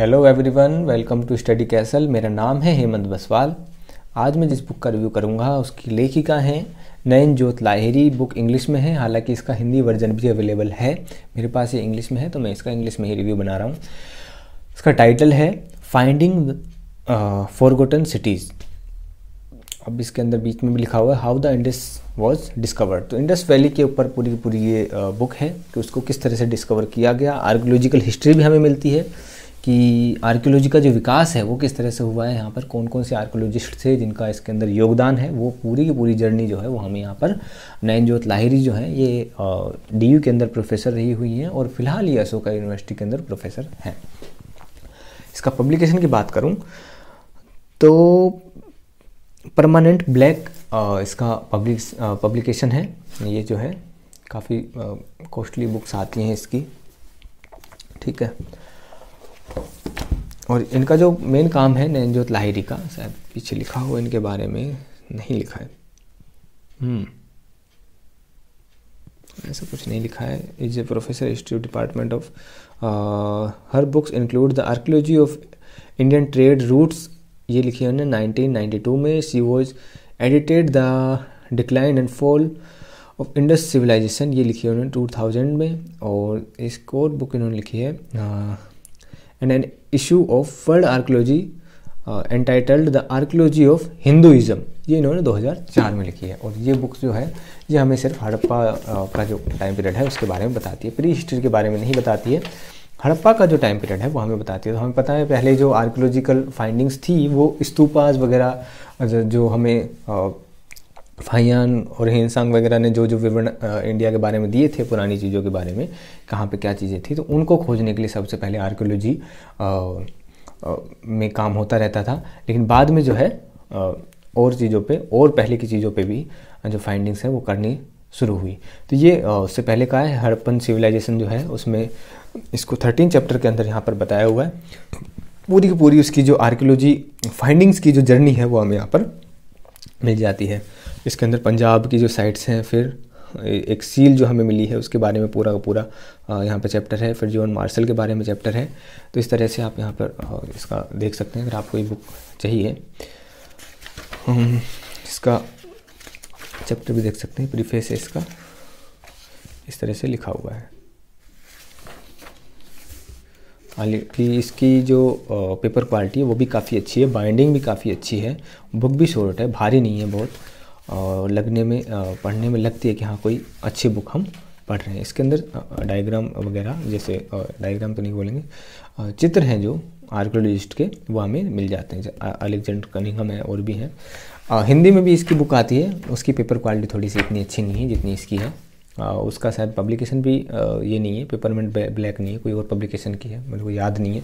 Hello everyone welcome to study castle मेरा नाम है हेमंत बसवाल आज मैं जिस बुक का रिव्यू करूंगा उसकी लेखिका हैं नयन जोत लाहिरी बुक इंग्लिश में है हालांकि इसका हिंदी वर्जन भी अवेलेबल है मेरे पास ये इंग्लिश में है तो मैं इसका इंग्लिश में ही रिव्यू बना रहा हूँ इसका टाइटल है फाइंडिंग फॉरगोटन सिटीज़ अब इसके अंदर बीच में भी लिखा हुआ है how the Indus was discovered तो इंडस वैली के ऊपर पूरी पूरी ये बुक है कि उसको किस तरह से डिस्कवर किया गया आर्कोलॉजिकल हिस्ट्री भी हमें मिलती है कि आर्कियोलॉजी का जो विकास है वो किस तरह से हुआ है यहाँ पर कौन कौन से आर्कियोलॉजिस्ट थे जिनका इसके अंदर योगदान है वो पूरी की पूरी जर्नी जो है वो हमें यहाँ पर नयनजोत लाहिरी जो है ये डी के अंदर प्रोफेसर रही हुई हैं और फिलहाल ये अशोका यूनिवर्सिटी के अंदर प्रोफेसर हैं इसका पब्लिकेशन की बात करूँ तो परमानेंट ब्लैक इसका पब्लिक पब्लिकेशन है ये जो है काफ़ी कॉस्टली बुक्स आती हैं इसकी ठीक है और इनका जो मेन काम है नैनजोत लाहिरी का शायद पीछे लिखा हुआ इनके बारे में नहीं लिखा है हम्म। ऐसा कुछ नहीं लिखा है is a professor history department of her books include the archaeology of Indian trade routes ये लिखी है उन्होंने 1992 में she was edited the decline and fall of Indus civilisation ये लिखी है उन्होंने 2000 में और इसको बुक इन्होंने लिखी है uh, and an issue of world archaeology entitled the archaeology of Hinduism ये इन्होंने 2004 में लिखी है और ये बुक जो है ये हमें सिर्फ हड़प्पा uh, का जो टाइम पीरियड है उसके बारे में बताती है प्री हिस्ट्री के बारे में नहीं बताती है हड़प्पा का जो टाइम पीरियड है वो हमें बताती है तो हमें पता है पहले जो आर्कोलॉजिकल फाइंडिंग्स थी वो स्तूपाज वगैरह जो हमें uh, फाइयान और हेनसांग वगैरह ने जो जो विवरण इंडिया के बारे में दिए थे पुरानी चीज़ों के बारे में कहाँ पे क्या चीज़ें थी तो उनको खोजने के लिए सबसे पहले आर्कियोलॉजी में काम होता रहता था लेकिन बाद में जो है आ, और चीज़ों पे और पहले की चीज़ों पे भी जो फाइंडिंग्स हैं वो करनी शुरू हुई तो ये उससे पहले का है हड़पन सिविलाइजेशन जो है उसमें इसको थर्टीन चैप्टर के अंदर यहाँ पर बताया हुआ है पूरी की पूरी उसकी जो आर्कियोलॉजी फाइंडिंग्स की जो जर्नी है वो हमें यहाँ पर मिल जाती है इसके अंदर पंजाब की जो साइट्स हैं फिर एक सील जो हमें मिली है उसके बारे में पूरा का पूरा यहाँ पर चैप्टर है फिर जीवन मार्शल के बारे में चैप्टर है तो इस तरह से आप यहाँ पर इसका देख सकते हैं अगर आपको ये बुक चाहिए हम्म, इसका चैप्टर भी देख सकते हैं प्रीफेस है इसका इस तरह से लिखा हुआ है कि इसकी जो पेपर क्वालिटी है वो भी काफ़ी अच्छी है बाइंडिंग भी काफ़ी अच्छी है बुक भी शॉर्ट है भारी नहीं है बहुत लगने में पढ़ने में लगती है कि हाँ कोई अच्छी बुक हम पढ़ रहे हैं इसके अंदर डायग्राम वगैरह जैसे डायग्राम तो नहीं बोलेंगे चित्र हैं जो आर्कोलॉजिस्ट के वो हमें मिल जाते हैं अलेक्जेंडर कनिंगम है और भी हैं हिंदी में भी इसकी बुक आती है उसकी पेपर क्वालिटी थोड़ी सी इतनी अच्छी नहीं है जितनी इसकी है आ, उसका शायद पब्लिकेशन भी आ, ये नहीं है पेपरमेंट ब्लैक नहीं है कोई और पब्लिकेशन की है मुझे को याद नहीं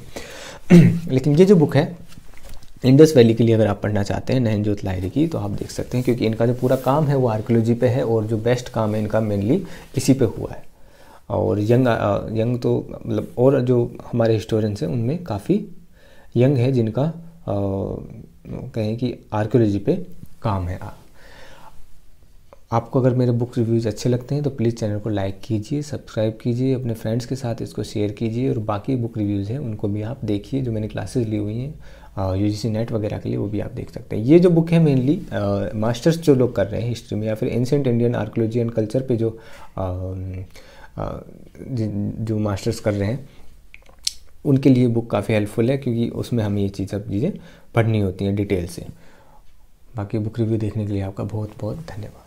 है लेकिन ये जो बुक है इंडस वैली के लिए अगर आप पढ़ना चाहते हैं नैन ज्योत लाहरी की तो आप देख सकते हैं क्योंकि इनका जो पूरा काम है वो आर्कोलॉजी पे है और जो बेस्ट काम है इनका मेनली इसी पे हुआ है और यंग यंग तो मतलब और जो हमारे हिस्टोरियंस हैं उनमें काफ़ी यंग है जिनका आ, कहें कि आर्कोलॉजी पे काम है आपको अगर मेरे बुक रिव्यूज़ अच्छे लगते हैं तो प्लीज़ चैनल को लाइक कीजिए सब्सक्राइब कीजिए अपने फ्रेंड्स के साथ इसको शेयर कीजिए और बाकी बुक रिव्यूज़ हैं उनको भी आप देखिए जो मैंने क्लासेस ली हुई हैं यू जी नेट वगैरह के लिए वो भी आप देख सकते हैं ये जो बुक है मेनली मास्टर्स जो लोग कर रहे हैं हिस्ट्री में या फिर ancient Indian archaeology and culture पर जो आ, आ, जो मास्टर्स कर रहे हैं उनके लिए बुक काफ़ी हेल्पफुल है क्योंकि उसमें हमें ये चीज़ सब चीज़ें पढ़नी होती हैं डिटेल से बाकी बुक रिव्यू देखने के लिए आपका बहुत बहुत धन्यवाद